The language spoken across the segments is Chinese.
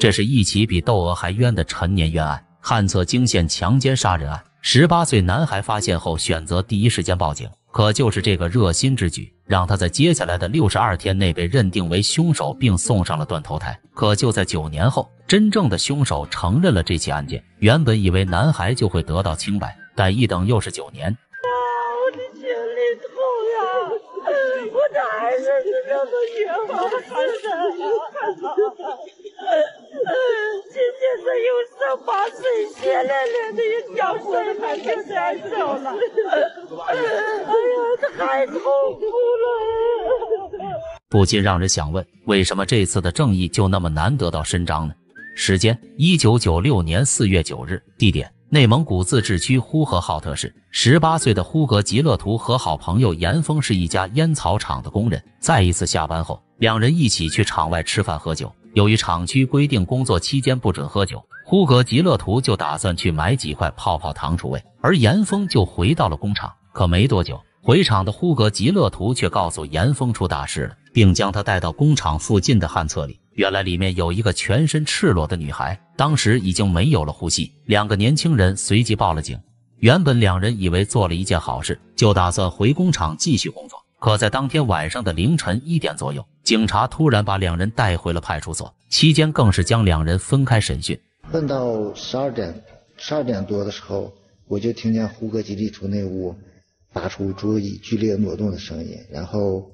这是一起比窦娥还冤的陈年冤案——汉厕惊现强奸杀人案。十八岁男孩发现后，选择第一时间报警。可就是这个热心之举，让他在接下来的六十二天内被认定为凶手，并送上了断头台。可就在九年后，真正的凶手承认了这起案件。原本以为男孩就会得到清白，但一等又是九年。啊，我的心里痛呀！我的儿子就这么冤枉，不是今天这又用手把水血淋淋的一条生命就带走了。哎呀，这太痛苦了！不禁让人想问，为什么这次的正义就那么难得到伸张呢？时间：一九九六年四月九日，地点：内蒙古自治区呼和浩特市。十八岁的呼格吉勒图和好朋友严峰是一家烟草厂的工人，在一次下班后，两人一起去厂外吃饭喝酒。由于厂区规定工作期间不准喝酒，呼格吉勒图就打算去买几块泡泡糖除味，而严峰就回到了工厂。可没多久，回厂的呼格吉勒图却告诉严峰出大事了，并将他带到工厂附近的旱厕里。原来里面有一个全身赤裸的女孩，当时已经没有了呼吸。两个年轻人随即报了警。原本两人以为做了一件好事，就打算回工厂继续工作。可在当天晚上的凌晨一点左右。警察突然把两人带回了派出所，期间更是将两人分开审讯。问到十二点、十二点多的时候，我就听见胡歌吉利图那屋发出桌椅剧烈挪动的声音，然后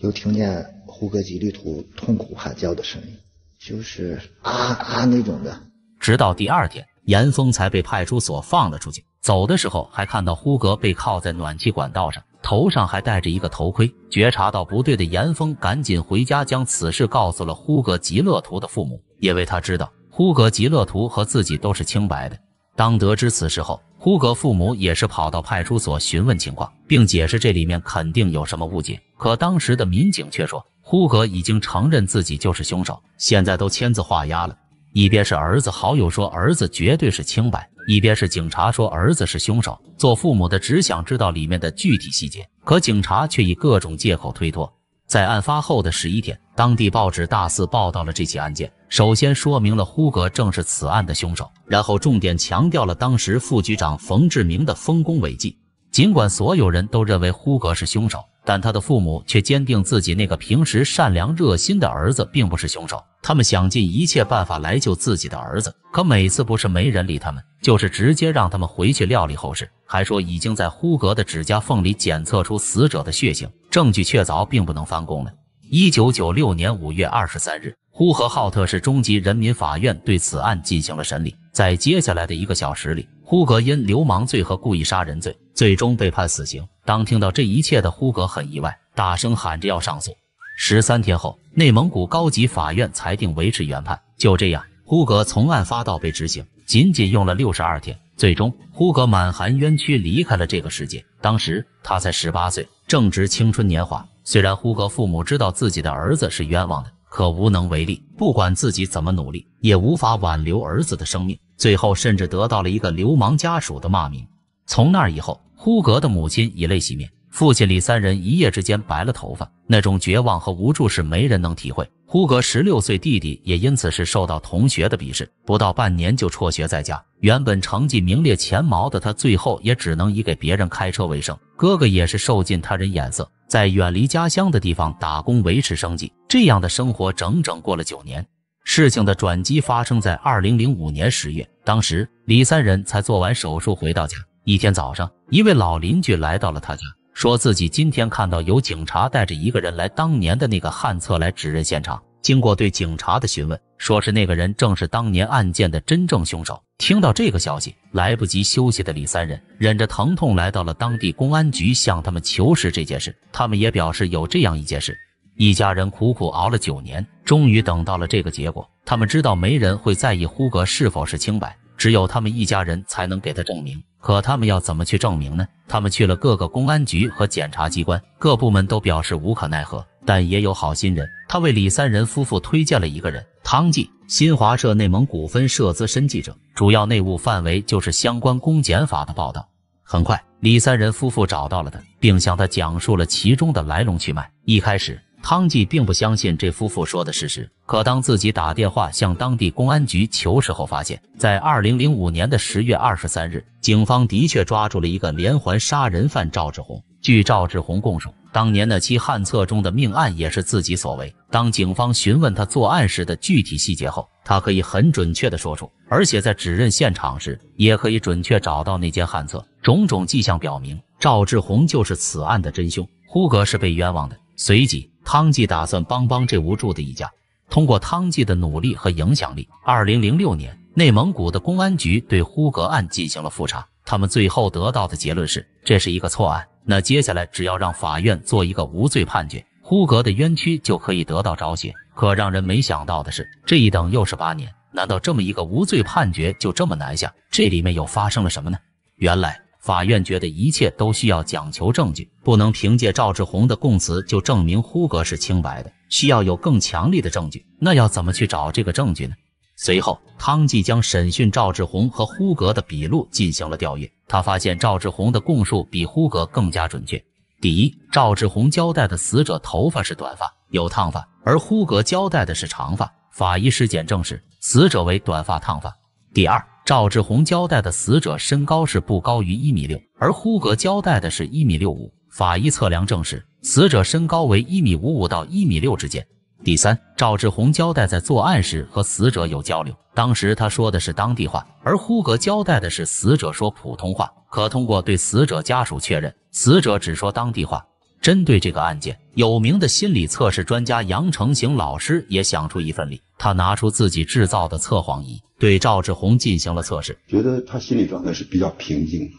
又听见胡歌吉利图痛苦喊叫的声音，就是啊啊那种的。直到第二天，严峰才被派出所放了出去。走的时候还看到呼格被靠在暖气管道上，头上还戴着一个头盔。觉察到不对的严峰赶紧回家将此事告诉了呼格吉勒图的父母，因为他知道呼格吉勒图和自己都是清白的。当得知此事后，呼格父母也是跑到派出所询问情况，并解释这里面肯定有什么误解。可当时的民警却说，呼格已经承认自己就是凶手，现在都签字画押了。一边是儿子好友说儿子绝对是清白，一边是警察说儿子是凶手。做父母的只想知道里面的具体细节，可警察却以各种借口推脱。在案发后的十一天，当地报纸大肆报道了这起案件，首先说明了呼格正是此案的凶手，然后重点强调了当时副局长冯志明的丰功伟绩。尽管所有人都认为呼格是凶手。但他的父母却坚定自己那个平时善良热心的儿子并不是凶手，他们想尽一切办法来救自己的儿子，可每次不是没人理他们，就是直接让他们回去料理后事，还说已经在呼格的指甲缝里检测出死者的血型，证据确凿，并不能翻供了。一九九六年五月二十三日，呼和浩特市中级人民法院对此案进行了审理，在接下来的一个小时里，呼格因流氓罪和故意杀人罪。最终被判死刑。当听到这一切的呼格很意外，大声喊着要上诉。十三天后，内蒙古高级法院裁定维持原判。就这样，呼格从案发到被执行，仅仅用了六十二天。最终，呼格满含冤屈离开了这个世界。当时他才十八岁，正值青春年华。虽然呼格父母知道自己的儿子是冤枉的，可无能为力。不管自己怎么努力，也无法挽留儿子的生命。最后，甚至得到了一个流氓家属的骂名。从那以后，呼格的母亲以泪洗面，父亲李三人一夜之间白了头发，那种绝望和无助是没人能体会。呼格十六岁弟弟也因此是受到同学的鄙视，不到半年就辍学在家。原本成绩名列前茅的他，最后也只能以给别人开车为生。哥哥也是受尽他人眼色，在远离家乡的地方打工维持生计。这样的生活整整过了九年。事情的转机发生在二零零五年十月，当时李三人才做完手术回到家。一天早上，一位老邻居来到了他家，说自己今天看到有警察带着一个人来当年的那个旱厕来指认现场。经过对警察的询问，说是那个人正是当年案件的真正凶手。听到这个消息，来不及休息的李三人忍着疼痛来到了当地公安局，向他们求实这件事。他们也表示有这样一件事。一家人苦苦熬了九年，终于等到了这个结果。他们知道没人会在意呼格是否是清白。只有他们一家人才能给他证明，可他们要怎么去证明呢？他们去了各个公安局和检察机关，各部门都表示无可奈何，但也有好心人，他为李三人夫妇推荐了一个人，汤计，新华社内蒙古分社资深记者，主要内务范围就是相关公检法的报道。很快，李三人夫妇找到了他，并向他讲述了其中的来龙去脉。一开始。汤计并不相信这夫妇说的事实，可当自己打电话向当地公安局求实后，发现，在二零零五年的十月二十三日，警方的确抓住了一个连环杀人犯赵志红。据赵志红供述，当年那期旱厕中的命案也是自己所为。当警方询问他作案时的具体细节后，他可以很准确地说出，而且在指认现场时，也可以准确找到那间旱厕。种种迹象表明，赵志红就是此案的真凶，呼格是被冤枉的。随即。汤计打算帮帮这无助的一家。通过汤计的努力和影响力，二零零六年，内蒙古的公安局对呼格案进行了复查。他们最后得到的结论是，这是一个错案。那接下来，只要让法院做一个无罪判决，呼格的冤屈就可以得到昭雪。可让人没想到的是，这一等又是八年。难道这么一个无罪判决就这么难下？这里面又发生了什么呢？原来。法院觉得一切都需要讲求证据，不能凭借赵志红的供词就证明呼格是清白的，需要有更强力的证据。那要怎么去找这个证据呢？随后，汤计将审讯赵志红和呼格的笔录进行了调阅，他发现赵志红的供述比呼格更加准确。第一，赵志红交代的死者头发是短发，有烫发，而呼格交代的是长发。法医尸检证实，死者为短发烫发。第二。赵志红交代的死者身高是不高于一米六，而呼格交代的是一米六五。法医测量证实，死者身高为一米五五到一米六之间。第三，赵志红交代在作案时和死者有交流，当时他说的是当地话，而呼格交代的是死者说普通话。可通过对死者家属确认，死者只说当地话。针对这个案件，有名的心理测试专家杨成行老师也想出一份力。他拿出自己制造的测谎仪，对赵志红进行了测试，觉得他心理状态是比较平静的，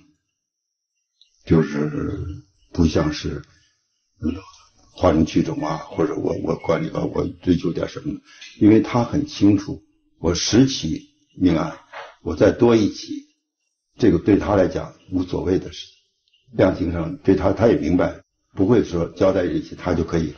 就是不像是哗众取宠啊，或者我我管理吧，我追求点什么？因为他很清楚，我十起命案，我再多一起，这个对他来讲无所谓的事情。量刑上对他他也明白。不会说交代一起，他就可以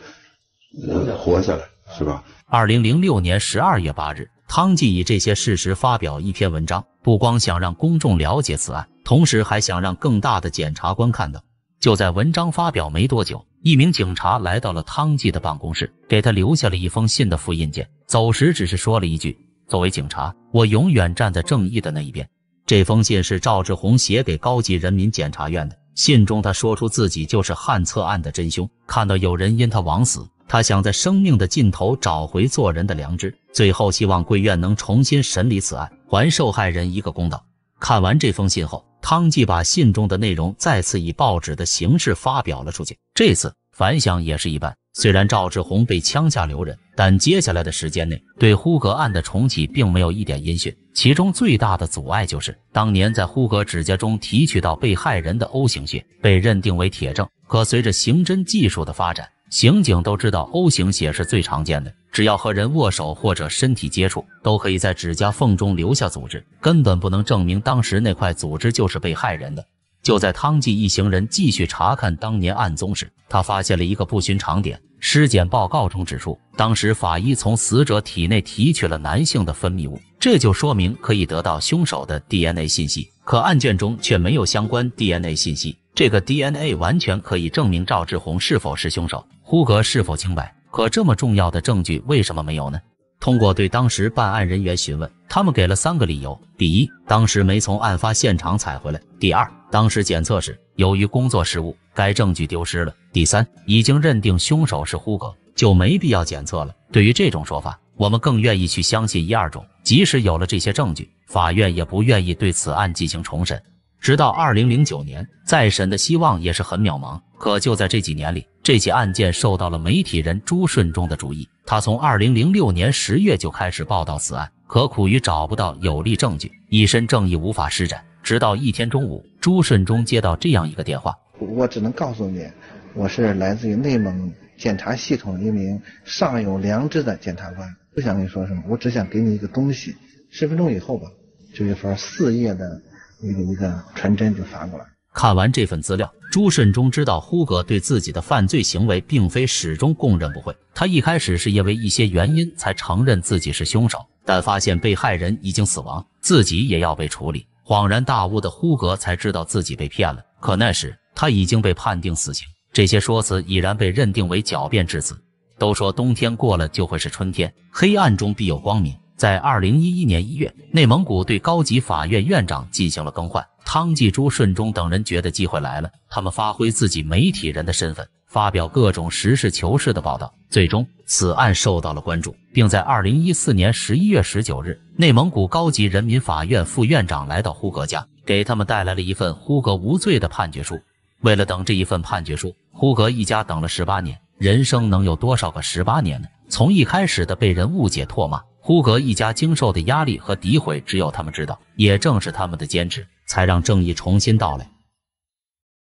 活下来，是吧？二零零六年十二月八日，汤计以这些事实发表一篇文章，不光想让公众了解此案，同时还想让更大的检察官看到。就在文章发表没多久，一名警察来到了汤计的办公室，给他留下了一封信的复印件，走时只是说了一句：“作为警察，我永远站在正义的那一边。”这封信是赵志红写给高级人民检察院的。信中，他说出自己就是汉策案的真凶，看到有人因他枉死，他想在生命的尽头找回做人的良知，最后希望贵院能重新审理此案，还受害人一个公道。看完这封信后，汤计把信中的内容再次以报纸的形式发表了出去，这次反响也是一般。虽然赵志红被枪下留人，但接下来的时间内对呼格案的重启并没有一点音讯。其中最大的阻碍就是，当年在呼格指甲中提取到被害人的 O 型血被认定为铁证。可随着刑侦技术的发展，刑警都知道 O 型血是最常见的，只要和人握手或者身体接触，都可以在指甲缝中留下组织，根本不能证明当时那块组织就是被害人的。就在汤计一行人继续查看当年案宗时，他发现了一个不寻常点。尸检报告中指出，当时法医从死者体内提取了男性的分泌物，这就说明可以得到凶手的 DNA 信息。可案卷中却没有相关 DNA 信息，这个 DNA 完全可以证明赵志红是否是凶手，呼格是否清白。可这么重要的证据为什么没有呢？通过对当时办案人员询问，他们给了三个理由：第一，当时没从案发现场采回来；第二，当时检测时由于工作失误，该证据丢失了；第三，已经认定凶手是呼格，就没必要检测了。对于这种说法，我们更愿意去相信一二种。即使有了这些证据，法院也不愿意对此案进行重审。直到二零零九年，再审的希望也是很渺茫。可就在这几年里，这起案件受到了媒体人朱顺忠的注意。他从二零零六年十月就开始报道此案，可苦于找不到有力证据，一身正义无法施展。直到一天中午，朱顺忠接到这样一个电话：“我只能告诉你，我是来自于内蒙检察系统一名尚有良知的检察官，不想跟你说什么，我只想给你一个东西。十分钟以后吧，就一份四页的一个一个传真就发过来。”看完这份资料，朱顺忠知道呼格对自己的犯罪行为并非始终供认不讳。他一开始是因为一些原因才承认自己是凶手，但发现被害人已经死亡，自己也要被处理，恍然大悟的呼格才知道自己被骗了。可那时他已经被判定死刑，这些说辞已然被认定为狡辩之词。都说冬天过了就会是春天，黑暗中必有光明。在二零一一年一月，内蒙古对高级法院院长进行了更换。汤继珠、顺忠等人觉得机会来了，他们发挥自己媒体人的身份，发表各种实事求是的报道，最终此案受到了关注，并在二零一四年十一月十九日，内蒙古高级人民法院副院长来到呼格家，给他们带来了一份呼格无罪的判决书。为了等这一份判决书，呼格一家等了十八年。人生能有多少个十八年呢？从一开始的被人误解、唾骂，呼格一家经受的压力和诋毁，只有他们知道。也正是他们的坚持。才让正义重新到来。